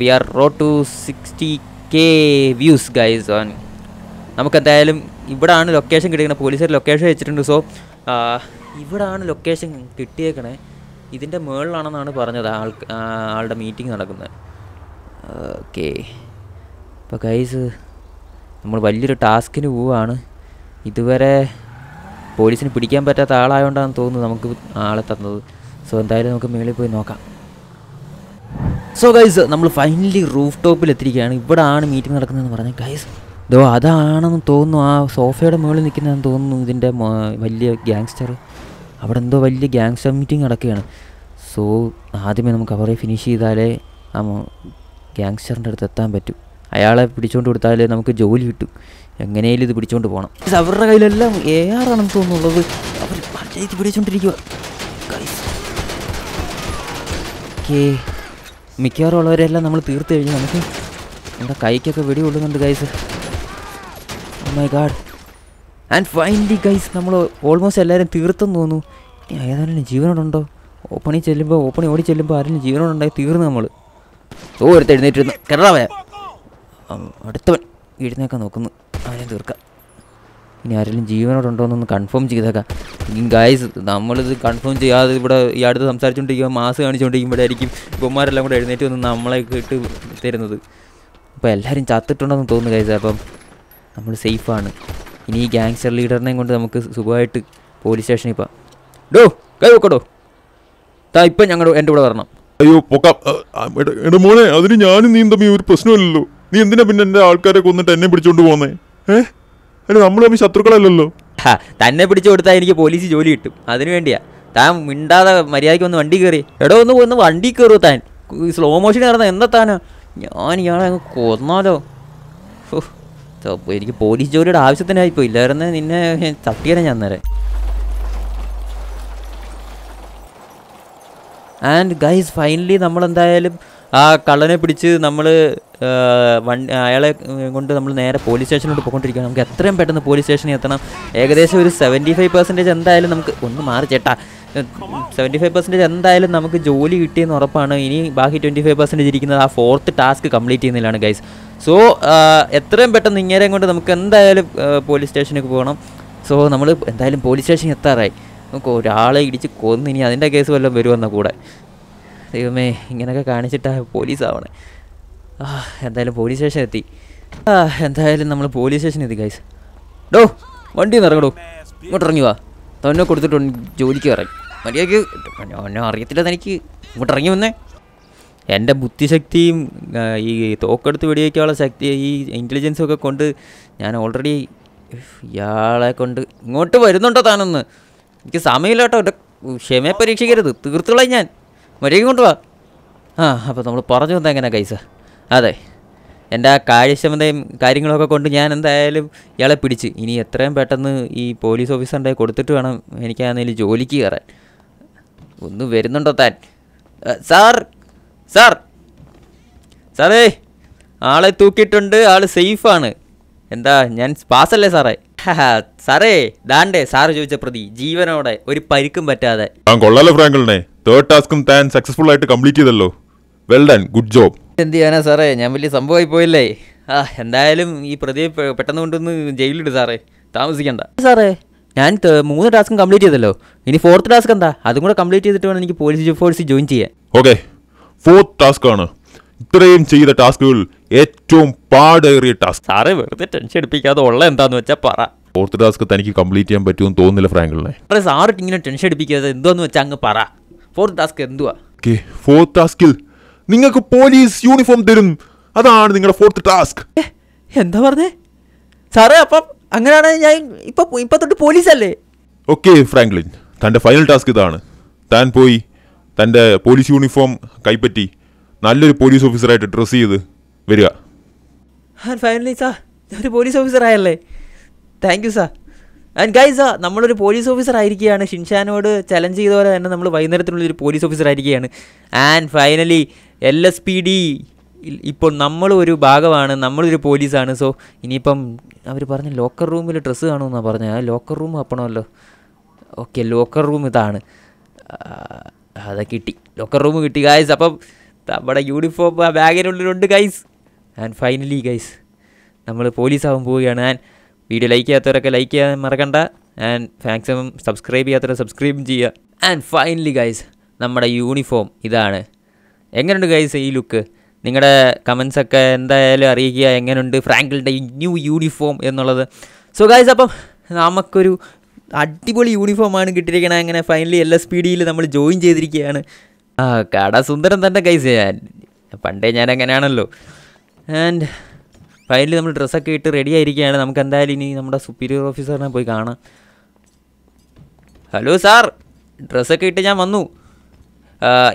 we are road to sixty K views guys on നമുക്കെന്തായാലും ഇവിടാണ് ലൊക്കേഷൻ കിട്ടിയിരിക്കുന്നത് പോലീസുകാർ ലൊക്കേഷൻ വെച്ചിട്ടുണ്ട് സോ ഇവിടാണ് ലൊക്കേഷൻ കിട്ടിയേക്കണേ ഇതിൻ്റെ മുകളിലാണെന്നാണ് പറഞ്ഞത് ആൾ ആളുടെ മീറ്റിംഗ് നടക്കുന്നത് ഓക്കെ അപ്പോൾ ഗൈസ് നമ്മൾ വലിയൊരു ടാസ്കിന് പോവുകയാണ് ഇതുവരെ പോലീസിന് പിടിക്കാൻ പറ്റാത്ത ആളായതുകൊണ്ടാണ് തോന്നുന്നത് നമുക്ക് ആളെ തന്നത് സോ എന്തായാലും നമുക്ക് മേളിൽ പോയി നോക്കാം സോ ഗൈസ് നമ്മൾ ഫൈനലി റൂഫ് ടോപ്പിൽ എത്തിയിരിക്കുകയാണ് ആണ് മീറ്റിംഗ് നടക്കുന്നതെന്ന് പറഞ്ഞാൽ ഗൈസ് ഇതോ അതാണെന്ന് തോന്നുന്നു ആ സോഫയുടെ മുകളിൽ നിൽക്കുന്നതെന്ന് തോന്നുന്നു ഇതിൻ്റെ വലിയ ഗ്യാങ്സ്റ്റർ അവിടെ എന്തോ വലിയ ഗ്യാങ്സ്റ്റർ മീറ്റിംഗ് നടക്കുകയാണ് സോ ആദ്യമേ നമുക്ക് അവരെ ഫിനിഷ് ചെയ്താലേ ആ ഗ്യാങ്സ്റ്ററിൻ്റെ അടുത്ത് എത്താൻ പറ്റും അയാളെ പിടിച്ചുകൊണ്ട് കൊടുത്താലേ നമുക്ക് ജോലി കിട്ടും എങ്ങനെയും ഇത് പിടിച്ചുകൊണ്ട് പോകണം അവരുടെ കയ്യിലെല്ലാം എ ആർ ആണെന്ന് തോന്നുന്നുള്ളത് അവർ പഞ്ചായത്ത് പിടിച്ചുകൊണ്ടിരിക്കുക ഓക്കേ മിക്കവാറും ഉള്ളവരെല്ലാം നമ്മൾ തീർത്ത് കഴിഞ്ഞ് നമുക്ക് നമ്മുടെ കൈക്കൊക്കെ വെടി കൊള്ളുന്നുണ്ട് guys my oh god and finally guys നമ്മൾ ഓൾമോസ്റ്റ് എല്ലാവരും തീർത്തെന്ന് തോന്നുന്നു ഏതായാലും ജീവനോടുണ്ടോ ഓപ്പണി ചെല്ലുമ്പോൾ ഓപ്പണി ഓടി ചെല്ലുമ്പോൾ ആരെങ്കിലും ജീവനോടുണ്ടായി തീർന്നു നമ്മൾ ഓ ഒരു എഴുന്നേറ്റിരുന്നു കിടറാവേ അടുത്തവൻ എഴുന്നേക്കാൻ നോക്കുന്നു അവനെ തീർക്കാം ഇനി ആരെങ്കിലും ജീവനോടുണ്ടോയെന്നൊന്ന് കൺഫേം ചെയ്തേക്കാം ഗായ്സ് നമ്മളിത് കൺഫേം ചെയ്യാതെ ഇവിടെ ഈ അടുത്ത് സംസാരിച്ചുകൊണ്ടിരിക്കുക മാസ് കാണിച്ചുകൊണ്ടിരിക്കുമ്പോഴായിരിക്കും ഇവന്മാരെല്ലാം കൂടെ എഴുന്നേറ്റ് വന്ന് നമ്മളെ കേട്ട് തരുന്നത് അപ്പോൾ എല്ലാവരും ചത്തിട്ടുണ്ടെന്ന് തോന്നുന്നു ഗൈസ് അപ്പം നമ്മൾ സേഫാണ് ഇനി ഈ ഗ്യാങ്സ്റ്റർ ലീഡറിനെയും കൊണ്ട് നമുക്ക് സുഖമായിട്ട് പോലീസ് സ്റ്റേഷനിൽ പോവാം ഡോ കൈ വെക്കടോ താ ഇപ്പം ഞങ്ങൾ എൻ്റെ കൂടെ വരണം അയ്യോ പൊക്കാം എടാ മോനെ അതിന് ഞാനും നീയും തമ്മിൽ ഒരു പ്രശ്നമല്ലല്ലോ നീ എന്തിനാ പിന്നെ എൻ്റെ ആൾക്കാരെ കൊന്നിട്ട് എന്നെ പിടിച്ചോണ്ട് പോകുന്നേ ഏഹ് അല്ല നമ്മൾ തമ്മിൽ ശത്രുക്കളല്ലല്ലോ തന്നെ പിടിച്ചു കൊടുത്താൽ എനിക്ക് പോലീസ് ജോലി കിട്ടും അതിനു വേണ്ടിയാ താൻ മിണ്ടാതെ മര്യാദയ്ക്ക് ഒന്ന് വണ്ടി കയറി എടോ ഒന്ന് ഒന്ന് വണ്ടി കയറുമോ താൻ സ്ലോ മോഷൻ നടന്ന എന്താ താനാ ഞാൻ ഇയാളെ കൊന്നാലോ എനിക്ക് പോലീസ് ജോലിയുടെ ആവശ്യത്തിനായി പോയി ഇല്ലായിരുന്നു നിന്നെ തട്ടിയാണ് ഞാൻ അന്നേരം ആൻഡ് ഗൈസ് ഫൈനലി നമ്മൾ എന്തായാലും ആ കള്ളനെ പിടിച്ച് നമ്മൾ വൺ അയാളെ കൊണ്ട് നമ്മൾ നേരെ പോലീസ് സ്റ്റേഷനിലോട്ട് പോയിക്കൊണ്ടിരിക്കുകയാണ് നമുക്ക് എത്രയും പെട്ടെന്ന് പോലീസ് സ്റ്റേഷനിൽ എത്തണം ഏകദേശം ഒരു സെവൻറ്റി ഫൈവ് പെർസെൻറ്റേജ് എന്തായാലും നമുക്ക് ഒന്ന് മാറി ചേട്ടാ സെവൻറ്റി ഫൈവ് പെർസെൻറ്റേജ് എന്തായാലും നമുക്ക് ജോലി കിട്ടിയെന്ന് ഉറപ്പാണ് ഇനി ബാക്കി ട്വൻറ്റി ഫൈവ് പെർസെൻറ്റേജ് ഇരിക്കുന്നത് ആ ഫോർത്ത് ടാസ്ക് കംപ്ലീറ്റ് ചെയ്യുന്നതിലാണ് ഗൈസ് സോ എത്രയും പെട്ടെന്ന് ഇങ്ങേരം കൊണ്ട് നമുക്ക് എന്തായാലും പോലീസ് സ്റ്റേഷനിൽ പോകണം സോ നമ്മൾ എന്തായാലും പോലീസ് സ്റ്റേഷനിൽ എത്താറായി നമുക്ക് ഒരാളെ ഇടിച്ച് കൊന്ന് ഇനി അതിൻ്റെ കേസ് വല്ലതും വരുമെന്ന കൂടെ ദൈവമേ ഇങ്ങനെയൊക്കെ കാണിച്ചിട്ടാ പോലീസ് ആവണേ ആ എന്തായാലും പോലീസ് സ്റ്റേഷൻ എത്തി ആ എന്തായാലും നമ്മൾ പോലീസ് സ്റ്റേഷൻ എത്തി ഗൈസ് ഡോ വണ്ടി ഒന്ന് ഇറങ്ങടോ ഇങ്ങോട്ട് ഇറങ്ങി വാ തന്നെ കൊടുത്തിട്ടുണ്ട് ജോലിക്ക് ഇറങ്ങി മര്യാദക്ക് ഞാൻ അറിയത്തില്ല തനിക്ക് ഇങ്ങോട്ട് ഇറങ്ങി വന്നേ എൻ്റെ ബുദ്ധിശക്തിയും ഈ തോക്കെടുത്ത് വെടിവെക്കാനുള്ള ശക്തി ഈ ഇൻ്റലിജൻസും ഒക്കെ കൊണ്ട് ഞാൻ ഓൾറെഡി ഇയാളെ കൊണ്ട് ഇങ്ങോട്ട് വരുന്നുണ്ടോ താനൊന്ന് എനിക്ക് സമയമില്ല കേട്ടോ എൻ്റെ ക്ഷമയെ പരീക്ഷിക്കരുത് തീർത്തുകളായി ഞാൻ മര്യാദ കൊണ്ട് വാ ആ അപ്പോൾ നമ്മൾ പറഞ്ഞു വന്നാൽ എങ്ങനെയാണ് കൈസ അതെ എൻ്റെ ആ കാര്യക്ഷമതയും കാര്യങ്ങളൊക്കെ കൊണ്ട് ഞാൻ എന്തായാലും ഇയാളെ പിടിച്ച് ഇനി എത്രയും പെട്ടെന്ന് ഈ പോലീസ് ഓഫീസറിൻ്റെ കൊടുത്തിട്ട് വേണം എനിക്കാണെങ്കിൽ ജോലിക്ക് കയറാൻ ഒന്ന് വരുന്നുണ്ടോ താൻ സാർ സാർ സാറേ ആളെ തൂക്കിയിട്ടുണ്ട് ആൾ സേഫാണ് എന്താ ഞാൻ പാസല്ലേ സാറേ സാറേ ദാണ്ടേ സാറ് ചോദിച്ച പ്രതി ജീവനോടെ ഒരു പരിക്കും പറ്റാതെ ഞാൻ തേർഡ് ടാസ്കും താൻ സക്സസ്ഫുൾ ആയിട്ട് കംപ്ലീറ്റ് ചെയ്തല്ലോ വെൽ ഡൺ ഗുഡ് ജോബ് എന്ത് ചെയ്യാനാ സാറേ ഞാൻ വലിയ സംഭവമായി പോയില്ലേ ആ എന്തായാലും ഈ പ്രതിയെ പെട്ടെന്ന് കൊണ്ടൊന്ന് ജയിലിട് സാറേ താമസിക്കണ്ട സാറേ ഞാൻ മൂന്ന് ടാസ്കും കംപ്ലീറ്റ് ചെയ്തല്ലോ ഇനി ഫോർത്ത് ടാസ്ക് എന്താ അതും കൂടെ കംപ്ലീറ്റ് ചെയ്തിട്ട് വേണം എനിക്ക് പോലീസ് ഫോഴ്സ് ജോയിൻ ചെയ്യാൻ ഓക്കെ ഫോർത്ത് ടാസ്ക് ആണ് ഇത്രയും ചെയ്ത ടാസ്കുകൾ ഏറ്റവും പാടേറിയ ടാസ്ക് സാറേ വെറുതെ ടെൻഷൻ എടുപ്പിക്കാതെ ഉള്ള എന്താന്ന് വെച്ചാൽ പറ ഫോർത്ത് ടാസ്ക് തനിക്ക് കംപ്ലീറ്റ് ചെയ്യാൻ പറ്റുമെന്ന് തോന്നുന്നില്ല ഫ്രാങ്കിളിനെ അറേ സാറ് ഇങ്ങനെ ടെൻഷൻ എടുപ്പിക്കാതെ എന്തോന്ന് വെച്ചാൽ അങ്ങ് പറ ഫോർത്ത് ടാസ്ക് എന്തുവാ ഓക്കെ ഫോർത്ത് ടാസ്കിൽ നിങ്ങൾക്ക് പോലീസ് യൂണിഫോം തരും അതാണ് നിങ്ങളുടെ ഫോർത്ത് ടാസ്ക് എന്താ പറഞ്ഞേ സാറേ അപ്പം അങ്ങനെയാണ് ഞാൻ ഇപ്പൊ ഇപ്പൊ തൊട്ട് പോലീസല്ലേ ഓക്കെ ഫ്രാങ്ക്ലിൻ തൻ്റെ ഫൈനൽ ടാസ്ക് ഇതാണ് താൻ പോയി തൻ്റെ പോലീസ് യൂണിഫോം കൈപ്പറ്റി നല്ലൊരു പോലീസ് ഓഫീസറായിട്ട് ഡ്രസ്സ് ചെയ്ത് വരിക ഫൈനലി സാ ഒരു പോലീസ് ഓഫീസറായല്ലേ thank you sir and guys സാ നമ്മളൊരു പോലീസ് ഓഫീസർ ആയിരിക്കുകയാണ് ഷിൻഷാനോട് ചലഞ്ച് ചെയ്ത പോലെ തന്നെ നമ്മൾ വൈകുന്നേരത്തിനുള്ളിൽ ഒരു പോലീസ് ഓഫീസർ ആയിരിക്കുകയാണ് and finally L S P D ഇപ്പോൾ നമ്മൾ ഒരു ഭാഗമാണ് നമ്മളൊരു പോലീസാണ് സോ ഇനിയിപ്പം അവർ പറഞ്ഞു ലോക്കർ റൂമിൽ ഡ്രസ്സ് കാണുമെന്നാണ് പറഞ്ഞത് ലോക്കർ റൂം ആപ്പണമല്ലോ ഓക്കെ ലോക്കർ റൂം ഇതാണ് അതൊക്കെ കിട്ടി ലോക്കർ റൂം കിട്ടി ഗൈസ് അപ്പം നമ്മുടെ യൂണിഫോം ആ ബാഗിനുള്ളിലുണ്ട് ഗൈസ് ആൻഡ് ഫൈനലി ഗൈസ് നമ്മൾ പോലീസാവാൻ പോവുകയാണ് ആൻഡ് വീഡിയോ ലൈക്ക് ചെയ്യാത്തവരൊക്കെ ലൈക്ക് ചെയ്യാൻ മറക്കണ്ട ആൻഡ് മാക്സിമം സബ്സ്ക്രൈബ് ചെയ്യാത്തവരെ സബ്സ്ക്രൈബ് ചെയ്യുക ആൻഡ് ഫൈനലി ഗൈസ് നമ്മുടെ യൂണിഫോം ഇതാണ് എങ്ങനെയുണ്ട് ഗൈസ് ഈ ലുക്ക് നിങ്ങളുടെ കമൻസൊക്കെ എന്തായാലും അറിയിക്കുക എങ്ങനെയുണ്ട് ഫ്രാങ്കിളിൻ്റെ ന്യൂ യൂണിഫോം എന്നുള്ളത് സോ ഗായ്സ് അപ്പം നമുക്കൊരു അടിപൊളി യൂണിഫോമാണ് കിട്ടിയിരിക്കണത് അങ്ങനെ ഫൈനലി എല്ലാ സ്പീഡിയിൽ നമ്മൾ ജോയിൻ ചെയ്തിരിക്കുകയാണ് ആ കട സുന്ദരം തന്നെ ഗൈസ് ഞാൻ പണ്ടേ ഞാൻ അങ്ങനെയാണല്ലോ ആൻഡ് ഫൈനലി നമ്മൾ ഡ്രസ്സൊക്കെ ഇട്ട് റെഡി ആയിരിക്കുകയാണ് നമുക്ക് എന്തായാലും ഇനി നമ്മുടെ സുപ്പീരിയർ ഓഫീസറിനെ പോയി കാണാം ഹലോ സാർ ഡ്രസ്സൊക്കെ ഇട്ട് ഞാൻ വന്നു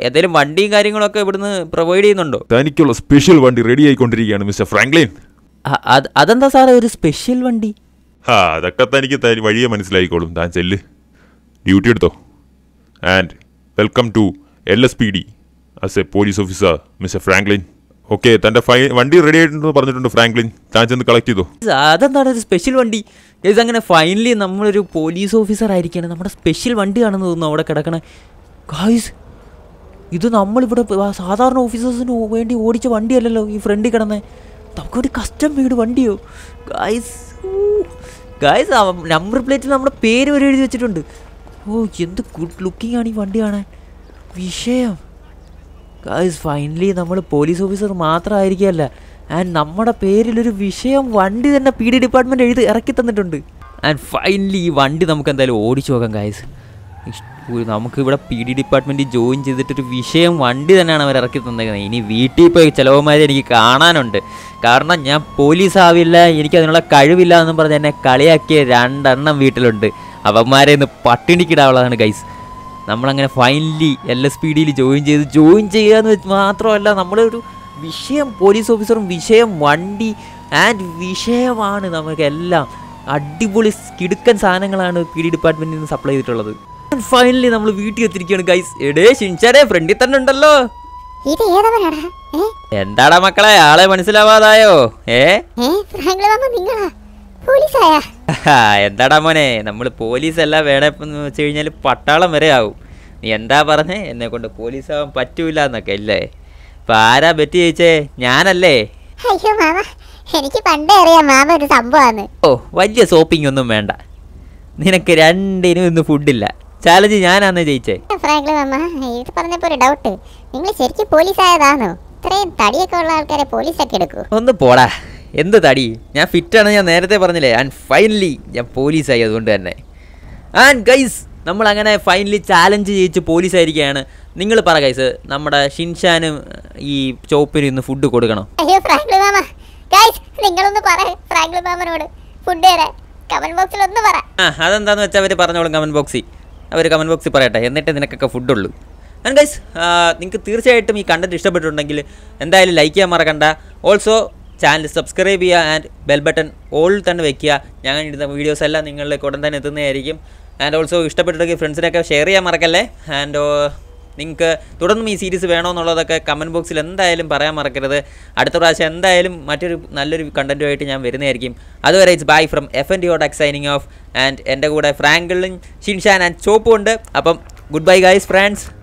എന്തെങ്കിലും വണ്ടിയും കാര്യങ്ങളൊക്കെ ഇവിടുന്ന് പ്രൊവൈഡ് ചെയ്യുന്നുണ്ടോ തനിക്കുള്ള സ്പെഷ്യൽ വണ്ടി റെഡി ആയിക്കൊണ്ടിരിക്കുകയാണ് മിസ്റ്റർ ഫ്രാങ്ക്ലിൻ അതെന്താ സാറേ ഒരു സ്പെഷ്യൽ വണ്ടി ആ അതൊക്കെ തനിക്ക് വഴിയെ മനസ്സിലായിക്കോളും താൻ ചെല്ല് ഡ്യൂട്ടി എടുത്തോ and welcome to L S P D as a police officer Mister Franklin okay തൻ്റെ ഫൈ വണ്ടി റെഡി ആയിട്ടുണ്ടെന്ന് പറഞ്ഞിട്ടുണ്ട് ഫ്രാങ്ക്ലിൻ താൻ ചെന്ന് കളക്ട് ചെയ്തോ അതെന്താണ് ഒരു സ്പെഷ്യൽ വണ്ടി അങ്ങനെ ഫൈനലി നമ്മളൊരു പോലീസ് ഓഫീസർ ആയിരിക്കണം നമ്മുടെ സ്പെഷ്യൽ വണ്ടിയാണെന്ന് തോന്നുന്നു അവിടെ കിടക്കണേ ഇത് നമ്മളിവിടെ സാധാരണ ഓഫീസേഴ്സിന് വേണ്ടി ഓടിച്ച വണ്ടിയല്ലല്ലോ ഈ ഫ്രണ്ടിൽ കിടന്ന് നമുക്കൊരു കസ്റ്റം വീട് വണ്ടിയോ ഗായ്സ് ഗായ്സ് നമ്പർ പ്ലേറ്റിൽ നമ്മുടെ പേര് വരെ എഴുതി വെച്ചിട്ടുണ്ട് ഓ എന്ത് ഗുഡ് ലുക്കിംഗ് ആണ് ഈ വണ്ടി കാണാൻ വിഷയം ഗായ്സ് ഫൈനലി നമ്മൾ പോലീസ് ഓഫീസർ മാത്രമായിരിക്കുകയല്ല ആൻഡ് നമ്മുടെ പേരിലൊരു വിഷയം വണ്ടി തന്നെ പി ഡി ഡിപ്പാർട്ട്മെൻറ്റ് എഴുതി ഇറക്കി തന്നിട്ടുണ്ട് ആൻഡ് ഫൈനലി ഈ വണ്ടി നമുക്ക് എന്തായാലും ഓടിച്ചു നോക്കാം ഗായ്സ് നമുക്ക് ഇവിടെ പി ഡി ഡിപ്പാർട്ട്മെന്റ് ജോയിൻ ചെയ്തിട്ടൊരു വിഷയം വണ്ടി തന്നെയാണ് അവർ ഇറക്കി തന്നേക്കുന്നത് ഇനി വീട്ടിൽ പോയി ചിലവന്മാരെ എനിക്ക് കാണാനുണ്ട് കാരണം ഞാൻ പോലീസ് ആവില്ല എനിക്ക് അതിനുള്ള കഴിവില്ല എന്നും പറഞ്ഞ് എന്നെ കളിയാക്കിയ രണ്ടെണ്ണം വീട്ടിലുണ്ട് അവന്മാരെ ഇന്ന് പട്ടിണിക്കിടാവുള്ളതാണ് ഗൈസ് നമ്മളങ്ങനെ ഫൈനലി എൽ എസ് പി ഡിയിൽ ജോയിൻ ചെയ്ത് ജോയിൻ ചെയ്യുക എന്ന് മാത്രമല്ല നമ്മളൊരു വിഷയം പോലീസ് ഓഫീസറും വിഷയം വണ്ടി ആൻഡ് വിഷയമാണ് നമുക്കെല്ലാം അടിപൊളി കിടുക്കൻ സാധനങ്ങളാണ് പി ഡി ഡിപ്പാർട്ട്മെൻറ്റിൽ നിന്ന് സപ്ലൈ ചെയ്തിട്ടുള്ളത് ഫൈനലി നമ്മൾ വീട്ടിൽ എത്തിയിരിക്കുകയാണ് ഗൈസ് എടേ ഷിൻചാരെ ഫ്രണ്ടിൽ തന്നെ ഉണ്ടല്ലോ ഇത് ഏതവനാടാ എന്താടാ മക്കളെ ആളെ മനസ്സിലാവാതായോ ഏ എന്താടാ മോനെ നമ്മൾ പോലീസ് അല്ല വേണേ വെച്ച് കഴിഞ്ഞാൽ പട്ടാളം വരെ ആവും നീ എന്താ പറഞ്ഞേ എന്നെ കൊണ്ട് പോലീസ് ആവാൻ പറ്റൂല എന്നൊക്കെ അല്ലേ ഇപ്പൊ ആരാ ബെറ്റ് ചോദിച്ചേ ഞാനല്ലേ അയ്യോ മാമ എനിക്ക് പണ്ടേ അറിയാം മാമ ഒരു സംഭവമാണ് ഓ വലിയ സോപ്പിംഗ് ഒന്നും വേണ്ട നിനക്ക് രണ്ടിനും ഇന്ന് ഫുഡില്ല ചാലഞ്ച് ഞാനാന്ന് ജയിച്ചേ ഫ്രാങ്ക്ലി മാമ ഇത് പറഞ്ഞപ്പോ ഒരു ഡൗട്ട് നിങ്ങൾ ശരിക്കും പോലീസ് ആയതാണോ ഇത്രയും തടിയൊക്കെ ഉള്ള ആൾക്കാരെ പോലീസ് ആക്കി എടുക്കൂ ഒന്ന് പോടാ എന്ത് തടി ഞാൻ ഫിറ്റ് ആണ് ഞാൻ നേരത്തെ പറഞ്ഞില്ലേ ആൻഡ് ഫൈനലി ഞാൻ പോലീസ് ആയി അതുകൊണ്ട് തന്നെ ആൻഡ് ഗൈസ് നമ്മൾ അങ്ങനെ ഫൈനലി ചാലഞ്ച് ജയിച്ച് പോലീസായിരിക്കുകയാണ് നിങ്ങൾ പറ ഗൈസ് നമ്മുടെ ഷിൻഷാനും ഈ ചോപ്പിനും ഇന്ന് ഫുഡ് കൊടുക്കണം അയ്യോ ഫ്രാങ്ക്ലി മാമ ഗൈസ് ഒന്ന് പറ ഫ്രാങ്ക്ലി മാമനോട് ഫുഡ് തരാൻ കമന്റ് ബോക്സിൽ ഒന്ന് പറ ആ അതെന്താന്ന് വെച്ചാൽ അവർ പറഞ്ഞോളും കമന്റ് ബോക്സിൽ അവർ കമൻറ്റ് ബോക്സിൽ പറയട്ടെ എന്നിട്ട് നിനക്കൊക്കെ ഫുഡുള്ളൂ ആൻഡ് ഗൈസ് നിങ്ങൾക്ക് തീർച്ചയായിട്ടും ഈ കണ്ടന്റ് ഇഷ്ടപ്പെട്ടിട്ടുണ്ടെങ്കിൽ എന്തായാലും ലൈക്ക് ചെയ്യാൻ മറക്കണ്ട ഓൾസോ ചാനൽ സബ്സ്ക്രൈബ് ചെയ്യുക ആൻഡ് ബെൽ ബട്ടൺ ഓൾ തന്നെ വെക്കുക ഞാൻ ഇടുന്ന വീഡിയോസ് എല്ലാം നിങ്ങളിലേക്ക് ഉടൻ തന്നെ എത്തുന്നതായിരിക്കും ആൻഡ് ഓൾസോ ഇഷ്ടപ്പെട്ടിട്ടുണ്ടെങ്കിൽ ഫ്രണ്ട്സിനൊക്കെ ഷെയർ ചെയ്യാൻ മറക്കല്ലേ ആൻഡ് നിങ്ങൾക്ക് തുടർന്നും ഈ സീരീസ് വേണമെന്നുള്ളതൊക്കെ കമൻറ്റ് ബോക്സിൽ എന്തായാലും പറയാൻ മറക്കരുത് അടുത്ത പ്രാവശ്യം എന്തായാലും മറ്റൊരു നല്ലൊരു കണ്ടൻറ്റുമായിട്ട് ഞാൻ വരുന്നതായിരിക്കും അതുവരെ it's bye from F N D out signing off and എൻ്റെ കൂടെ ഫ്രാങ്കിളിൻ ഷിൻഷാൻ ആൻഡ് ചോപ്പും ഉണ്ട് അപ്പം ഗുഡ് ബൈ ഗൈസ് ഫ്രാൻസ്